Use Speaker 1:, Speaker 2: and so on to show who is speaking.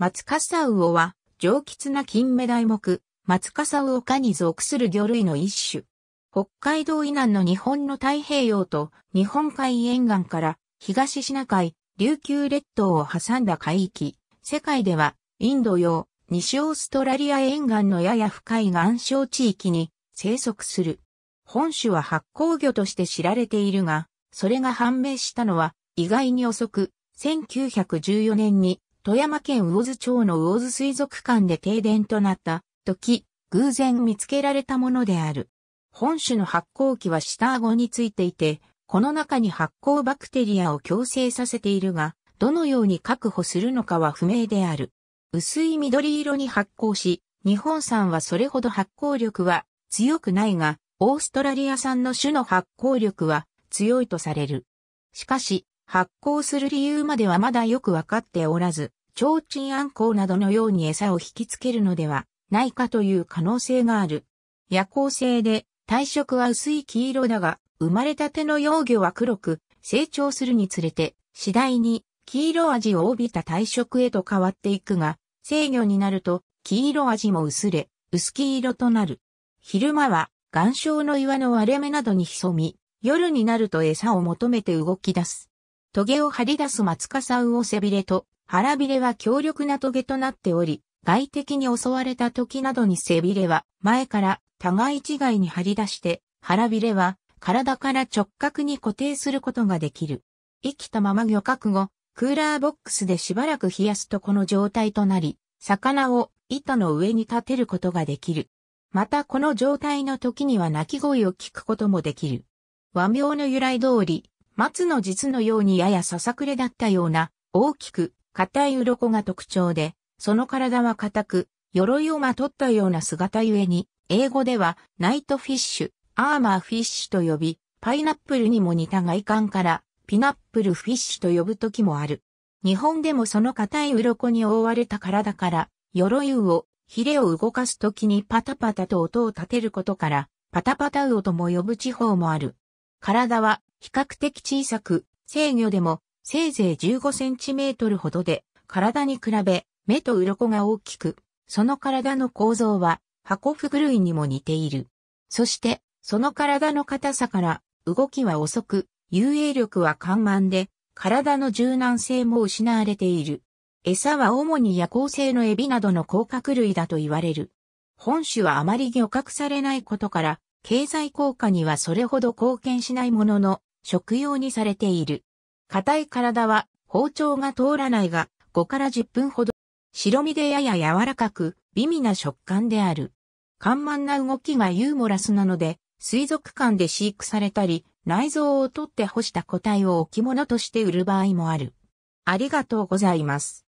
Speaker 1: 松笠魚は、上吉な金目大目、松笠魚科に属する魚類の一種。北海道以南の日本の太平洋と日本海沿岸から東シナ海、琉球列島を挟んだ海域、世界ではインド洋、西オーストラリア沿岸のやや深い岩礁地域に生息する。本種は発酵魚として知られているが、それが判明したのは意外に遅く、1914年に富山県魚津町の魚津水族館で停電となった時、偶然見つけられたものである。本種の発酵器は下顎についていて、この中に発酵バクテリアを共生させているが、どのように確保するのかは不明である。薄い緑色に発酵し、日本産はそれほど発酵力は強くないが、オーストラリア産の種の発酵力は強いとされる。しかし、発酵する理由まではまだよくわかっておらず、提灯アンコウなどのように餌を引きつけるのではないかという可能性がある。夜行性で体色は薄い黄色だが、生まれたての幼魚は黒く、成長するにつれて、次第に黄色味を帯びた体色へと変わっていくが、制御になると黄色味も薄れ、薄黄色となる。昼間は岩礁の岩の割れ目などに潜み、夜になると餌を求めて動き出す。トゲを張り出す松笠カ背びれと腹びれは強力な棘となっており、外敵に襲われた時などに背びれは前から互い違いに張り出して、腹びれは体から直角に固定することができる。生きたまま漁獲後、クーラーボックスでしばらく冷やすとこの状態となり、魚を板の上に立てることができる。またこの状態の時には鳴き声を聞くこともできる。和名の由来通り、松の実のようにややささくれだったような、大きく硬い鱗が特徴で、その体は硬く、鎧をまとったような姿ゆえに、英語ではナイトフィッシュ、アーマーフィッシュと呼び、パイナップルにも似た外観からピナップルフィッシュと呼ぶ時もある。日本でもその硬い鱗に覆われた体から、鎧を、ヒレを動かす時にパタパタと音を立てることから、パタパタオとも呼ぶ地方もある。体は比較的小さく、制御でもせいぜい15センチメートルほどで、体に比べ、目と鱗が大きく、その体の構造は、ハコフグ類にも似ている。そして、その体の硬さから、動きは遅く、遊泳力は緩慢で、体の柔軟性も失われている。餌は主に夜行性のエビなどの甲殻類だと言われる。本種はあまり漁獲されないことから、経済効果にはそれほど貢献しないものの、食用にされている。硬い体は包丁が通らないが5から10分ほど白身でやや柔らかく微味な食感である。緩慢な動きがユーモラスなので水族館で飼育されたり内臓を取って干した個体を置物として売る場合もある。ありがとうございます。